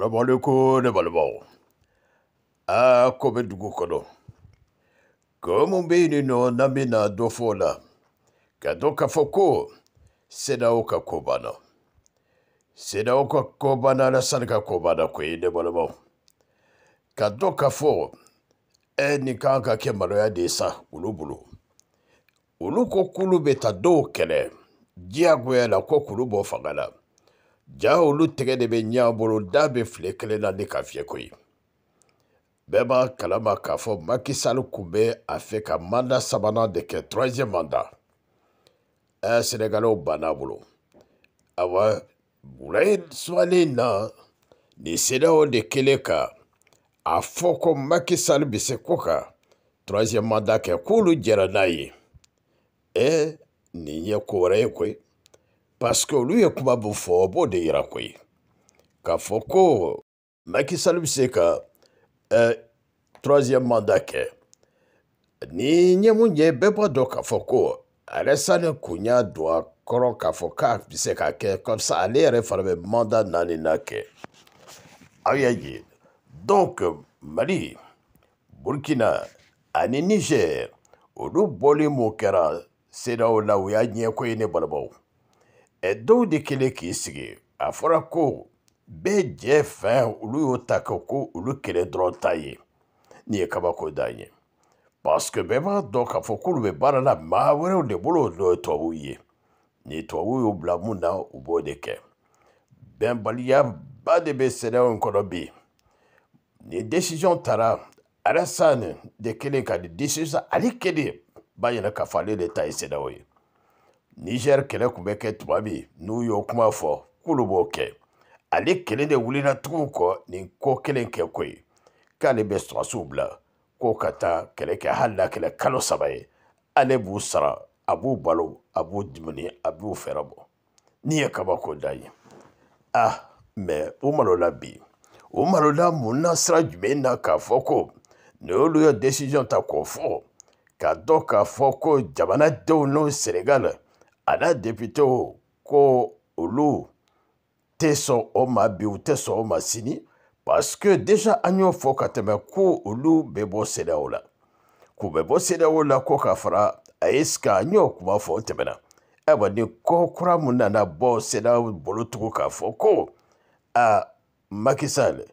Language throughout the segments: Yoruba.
salaamaaleykum ne balimaw aa ko bɛ dugu kɔnɔ ko mun bɛ yen nɔ n'an bɛ na dɔ fɔ o la ka dɔn k'a fɔ ko sedaw ka ko banna sedaw ka ko banna alasani ka ko banna koyi e ne balimaw ka dɔn k'a fɔ ɛ e nin kan ka kɛ maloya de ye sa olu bolo olu ko k'olu bɛ taa dɔw kɛlɛ diyagoya la ko k'olu bɔ fanga la. ja olu tɛgɛ de bɛ ɲɛ a bolo da bɛ file kelen na ni ka fiyɛ koyi bɛɛ b'a kalama k'a fɔ Macky Sall kun bɛ a fɛ ka manda sabanan de kɛ troisième mandat ɛ sɛnɛgalɛw bann'a bolo awa wula in sumalen na nin CEDEAO de kɛlen ka a fɔ ko Macky Sall bɛ se ko ka troisième mandat kɛ k'olu jɛra n'a ye ɛ nin ye ko wɛrɛ ye koyi paske olu ye kuma min fɔ o b'o de yira koyi k'a fɔ ko maki sali bɛ se ka eh, troisième mandat kɛ ni ɲɛmu ɲɛ bɛɛ b'a dɔn k'a fɔ ko ale sanni kun y'a don a kɔrɔ k'a fɔ k'a bɛ se k'a kɛ comme ale yɛrɛ fana bɛ manda naani na kɛ aw y'a ye donc mali burkina ani niger olu bɔli mun kɛra sedaw la u y'a ɲɛko ye ne balabaw ɛ dɔw de kɛlen k'i sigi a fɔra ko bɛɛ jɛ fɛn olu y'o ta kɛ ko olu kɛlɛ dɔrɔn ta ye nin ye kabako dan ye paseke bɛɛ b'a dɔn k'a fɔ k'olu bɛ baara la maa wɛrɛw de bolo n'o ye tubabuw ye ni tubabuw y'u bila mun na u b'o de kɛ bɛnbaliyaba de bɛ sɛnɛw kɔnɔ bi ni decision tara alassane de kelen ka di desisiyɔn ale kelen b'a yɛlɛ k'a fɔ ale de ta ye sɛnɛw ye niger kɛlɛ tun bɛ kɛ tuma min n'u y'o kuma fɔ k'olu b'o kɛ ale kelen de wulila tuguw kɔ nin ko kelen kɛ ko k'ale bɛ sɔrɔsiw bila k'o ka taa kɛlɛ kɛ hali n'a kɛlɛ kalo saba ye ale b'u sara a b'u balo a b'u dumuni a b'u fɛɛrɛ bɔ ni ye kabako da ye ah mɛ o malola bi o malola mun na sira jumɛn na k'a fɔ ko nin y'olu ye desisiyɔn ta k'o fɔ k'a dɔn k'a fɔ ko jamanadenw n'o senegal a n'a depitew ko olu tɛ sɔn o ma bi u tɛ sɔn o ma sini parce que déjà an y'o fɔ ka tɛmɛ ko olu bɛ bɔ sedeyaw la k'u bɛ bɔ sedeyaw la ko ka fara ayes kan an y'o kuma fɔ o tɛmɛna ayiwa e ni kɔ kura mun nana bɔ sedeyaw bolo tugu k'a fɔ ko a makisal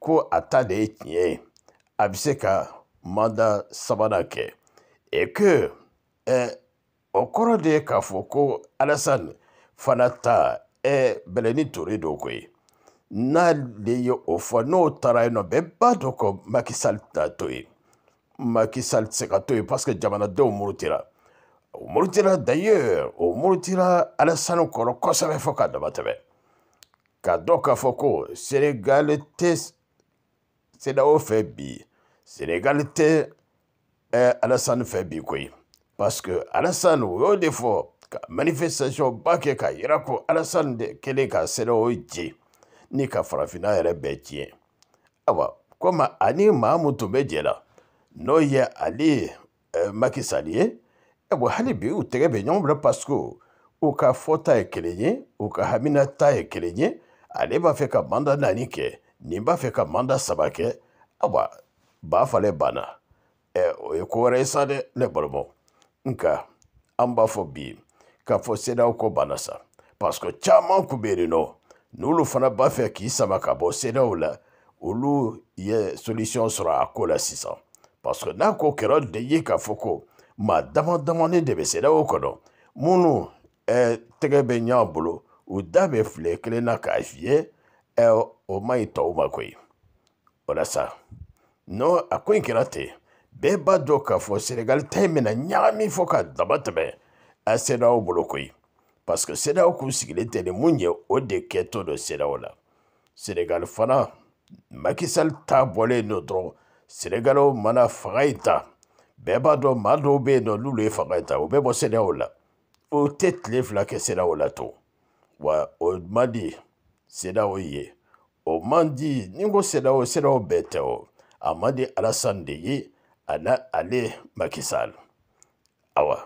ko a ta de ye tiɲɛ ye a bɛ se ka manda sabanan kɛ et que eh, E o kɔrɔ de ye k'a fɔ ko alasani fana ta ɛ bɛlɛni ture do koyi n'ale ye o fɔ n'o taara yen nɔ bɛɛ b'a dɔn ko makisali ta to yen makisali tɛ se ka to yen parce que jamanadenw murutira o murutira d'ailleurs o murutira alasani kɔrɔ kosɛbɛ fɔ k'a dama tɛmɛ ka dɔn k'a fɔ ko senegali tɛ sedaw fɛ bi senegali tɛ ɛ eh, alasani fɛ bi koyi. parce que alasani o y'o de fɔ ka manifestation ba kɛ k'a yira ko alasani de kɛlen ka sɛnɛ o je ni ka farafinna yɛrɛ bɛɛ tiɲɛ ayiwa komi ani maa mun tun bɛ jɛ la n'o ye ale ye eh, makisali ye ayiwa hali bi u tɛgɛ bɛ ɲɔgɔn bila parce que u ka fɔta ye kelen ye u ka hamina ta ye kelen ye ale b'a fɛ ka manda naani kɛ nin b'a fɛ ka manda saba kɛ ayiwa ba falen banna ɛ o ye ko wɛrɛ ye sa dɛ ne balima. nka b'a fɔ bi k'a fɔ CEDEAO ko banna sa parce que caman kun bɛ yen nɔ n'olu fana b'a fɛ k'i sama ka bɔ CEDEAO la olu ye solution sɔrɔ a ko la sisan parce que n'a ko kɛra de ye k'a fɔ ko maa dama damani de bɛ CEDEAO kɔnɔ minnu ɛ tɛgɛ bɛ ɲɔgɔn bolo u da bɛ file kelen na k'a fiyɛ ɛ o ma ɲi tɔw ma koyi walasa nɔ a ko in kɛra ten bɛɛ b'a dɔn k'a fɔ senegali ta in bɛna ɲagami fɔ ka dama tɛmɛ a sedaw bolo koyi paseke sedaw kun sigilen tɛ ni mun ye o de kɛtɔ don sedaw la senegali fana makisali ta bɔlen don dɔrɔn senegaliw mana fanga in ta bɛɛ b'a dɔn maa dɔw bɛ yen nɔ n'olu ye fanga in ta o bɛ bɔ sedaw la o tɛ tile fila kɛ sedaw la to wa o man di sedaw ye o man di ni n ko sedaw sedaw bɛɛ tɛ o a man di alasan de ye. ana ale Macky Sall awa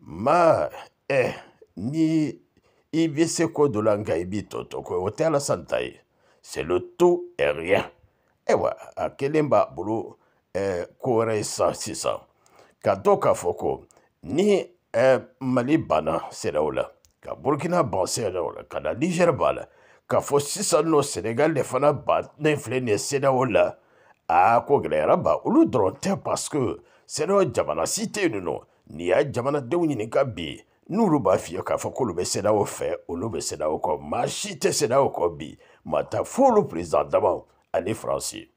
ma eh ni i bɛ se ko dɔ la nka i b'i tɔ tɔ ko o tɛ Alassane ta ye c'est le tout et rien ayiwa a kelen b'a bolo eh, ko wɛrɛ ye sisan sisan ka dɔn k'a fɔ ko ni eh, Mali banna CEDEAO la ka Burkina ban CEDEAO la ka na Niger b'a la k'a fɔ sisan nɔ Sénégal de fana ba ne filɛ nin ye CEDEAO la aa ko gɛlɛyaraba olu dɔrɔn tɛ paske sɛnɛ jamana si tɛ yen nɔ n'i y'a jamanadenw ɲininka bi n'olu b'a f'i k'a fɔ k'olu bɛ sedaw fɛ olu bɛ sedaw kɔ maa si tɛ sedaw kɔ bi maa ta fo olu perezan dama ani faransi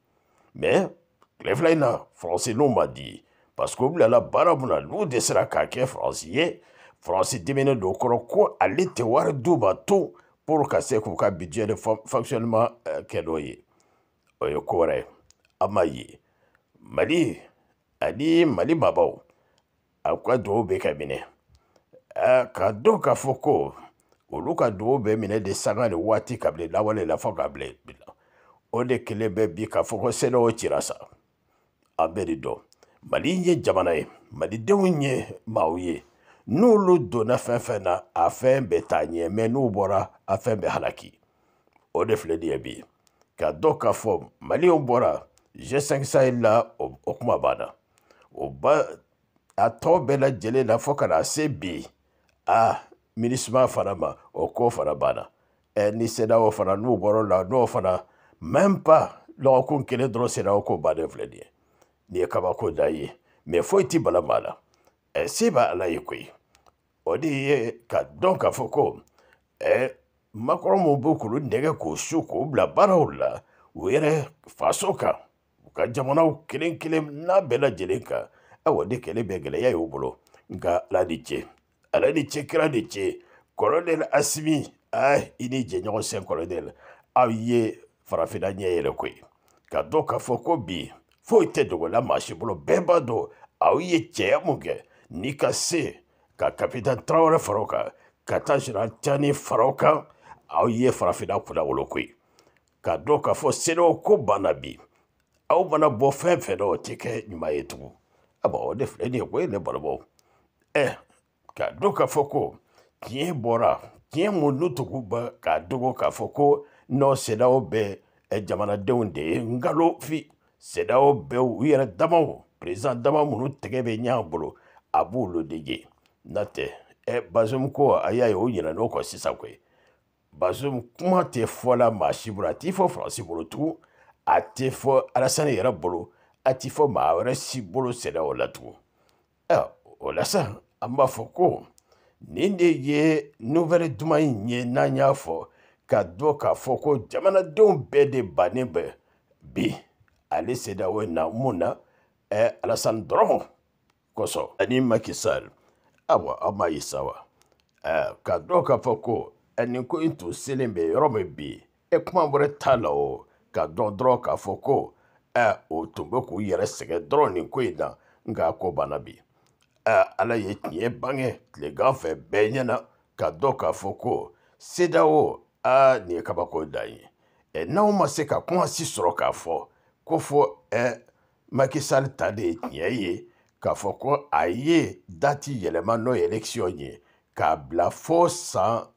mɛ tile fila in na faransi n'u ma di paseke u bilala baara mun na n'u dɛsɛra k'a kɛ faransi ye faransi don kɔrɔ ko ale tɛ wari d'u ma tun pour ka se k'u ka budget de fonctionnement euh, kɛ n'o ye o ye ko amaye mali ani mali maabaw a ka duwawu bɛ ka minɛ ka dɔn k'a fɔ ko olu ka duwawu bɛ minɛ de sanga ni waati kabini lawale la fɔ k'a bila bi la o de kelen bɛ bi k'a fɔ ko sɛnɛw cira sa an bɛ nin dɔn mali ye jamana ye malidenw ye maaw ye n'olu donna fɛn fɛn na a fɛn bɛ taa ɲɛ mɛ n'u bɔra a fɛn bɛ halaki o de filɛ nin ye bi ka dɔn k'a fɔ maliw bɔra G5 Sahel la o kuma banna o ba a tɔw bɛɛ lajɛlen na fo ka na se bi a minisima fana ma o ko fana banna ɛ ni sedaw fana n'u bɔr'o la n'o fana même pas lɔgɔkun kelen dɔrɔn sedaw ko bannen filɛ nin ye nin ye kabako dan ye mais foyi ti bala maa la ɛ se b'a ala ye koyi o de ye ka dɔn k'a fɔ ko ɛ makɔrɔ minnu b'u k'olu nɛgɛ k'u su k'u bila baaraw la u yɛrɛ faso kan ka jamanaw kelen kelen n'a bɛɛ lajɛlen kan awa de kɛlɛ bɛ gɛlɛya y'o bolo nka ala ni ce ala ni ce kira ni ce kɔlɔnɛl asimi ah i ni jɛɲɔgɔn sɛn kɔlɔnɛl aw ye farafinna ɲɛ yɛrɛ koyi ka dɔn k'a fɔ ko bi foyi tɛ dogola maa si bolo bɛɛ b'a dɔn aw ye cɛya mun kɛ n'i ka se ka kapitan tarawele fara o kan ka taa general tani fara o kan aw ye farafinna kunna wolo koyi ka dɔn k'a fɔ senew banna bi aw mana bɔ fɛn fɛn na o tɛ kɛ ɲuman ye tugun a bɔ o de filɛ nin ye ko ye ne balimaw ɛ k'a dɔn k'a fɔ ko tiɲɛ bɔra tiɲɛ mun n'u tugu ba k'a dogo k'a fɔ ko nɔ sedaw bɛɛ jamanadenw de ye nkalo fi sedaw bɛɛ u yɛrɛ damaw perezan dama minnu tɛgɛ bɛ ɲa bolo a b'olu de ye n'o tɛ ɛ bazum ko a y'a ye o ɲinɛ n'o kɔ sisan koyi bazum kuma tɛ fɔla maa si bolo a t'i fɔ faransi bolo tugun a tɛ fɔ alasani yɛrɛ bolo a tɛ fɔ maa wɛrɛ si bolo sɛnɛ o la tugun ɛ o la sa an b'a fɔ ko nin de ye nowɛli duman in ye n'an y'a fɔ ka dɔn k'a fɔ ko jamanadenw bɛɛ de bannen bɛ bi ale sedawo na mun na ɛ alasani dɔrɔn kosɔn ani makisal awa an b'a ye sa wa ɛ ka dɔn k'a fɔ ko ɛ nin ko in tun selen bɛ yɔrɔ min bi ɛ kuma wɛrɛ t'a la o. ka dɔn dɔrɔn k'a fɔ ko ɛ o tun bɛ k'u yɛrɛ sɛgɛn dɔrɔn nin ko in na nka a ko banna bi ɛ ala ye tiɲɛ bange tilegan fɛ bɛɛ ɲɛna ka dɔn k'a fɔ ko sedawo a nin ye kabako dan ye ɛ n'anw ma se ka kumasi sɔrɔ k'a fɔ ko fɔ ɛ makisali ta de ye tiɲɛ ye k'a fɔ ko a ye dati yɛlɛma n'o ye election ye k'a bila fo san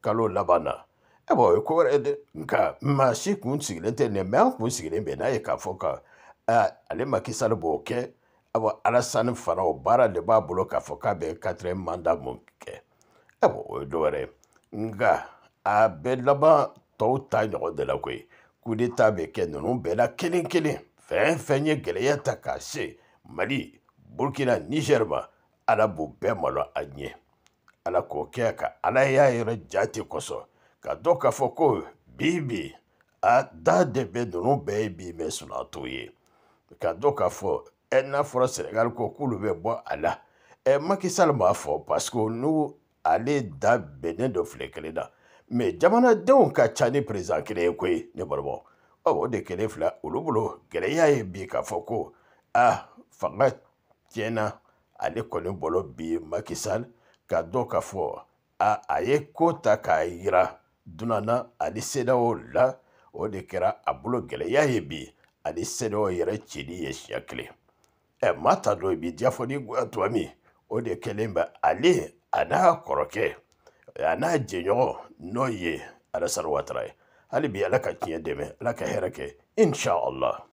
kalo laban na e bɔ ko wɛrɛ dɛ nka maa si kun sigilen tɛ nin mɛ an kun sigilen bɛ n'a ye k'a fɔ ka ale makisali b'o kɛ awɔ alasani fana o baara de b'a bolo k'a fɔ k'a bɛ katire manda mun kɛ e bɔ o ye dɔ nka a bɛ laban tɔw ta ɲɔgɔn de la koyi kudeta bɛ kɛ ninnu bɛɛ la kelen kelen fɛn fɛn ye gɛlɛya ta k'a se mali burukina nizɛri ma ala b'u bɛɛ malo a ɲɛ ala k'o kɛ ka ala y'a yɛrɛ jate kosɔn ka k'a Bibi ko bi bi a da de bɛ ninnu bɛɛ ye bi mɛ sunatɔ ye ka dɔn k'a fɔ ɛ n'a fɔra sɛnɛgali ko k'olu bɛ bɔ a la ɛ e makisali b'a fɔ parce que n'u ale da bɛnnen dɔ filɛ kelen na mɛ jamanadenw ka ca ni perezan kelen ye koyi ne balima ɔ o de kelen fila olu bolo gɛlɛya ye bi k'a fɔ ko a fanga tiɲɛna ale kɔni bolo bi makisali ka dɔn k'a fɔ a a ye ko ta k'a yira dunana ani sedaw la o de kɛra a bolo gɛlɛya ye bi ani sedaw yɛrɛ cili ye siɲɛ kelen ɛ maa ta dɔ bi jafɔli goya tuma min o de kɛlen bɛ ale a n'a kɔrɔkɛ a n'a jɛɲɔgɔn n'o ye alasani watara ye hali bi ala ka tiɲɛ dɛmɛ ala ka hɛrɛ kɛ inshallah